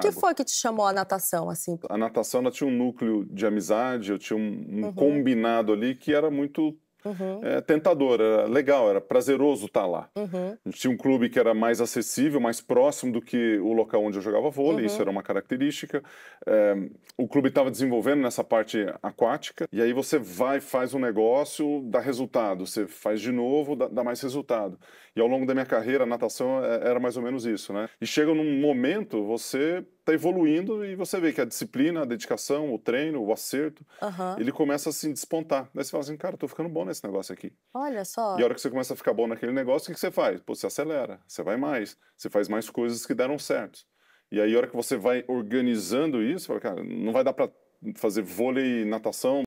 O que foi que te chamou a natação, assim? A natação, ela tinha um núcleo de amizade, eu tinha um, um uhum. combinado ali que era muito uhum. é, tentador, era legal, era prazeroso estar tá lá. Uhum. Tinha um clube que era mais acessível, mais próximo do que o local onde eu jogava vôlei, uhum. isso era uma característica. É, o clube estava desenvolvendo nessa parte aquática, e aí você vai, faz um negócio, dá resultado, você faz de novo, dá, dá mais resultado. E ao longo da minha carreira, a natação é, era mais ou menos isso, né? E chega num momento, você está evoluindo e você vê que a disciplina, a dedicação, o treino, o acerto, uhum. ele começa a se assim, despontar. Daí você fala assim, cara, tô ficando bom nesse negócio aqui. Olha só. E a hora que você começa a ficar bom naquele negócio, o que, que você faz? Pô, você acelera, você vai mais, você faz mais coisas que deram certo. E aí, a hora que você vai organizando isso, fala, cara, não vai dar para fazer vôlei, natação,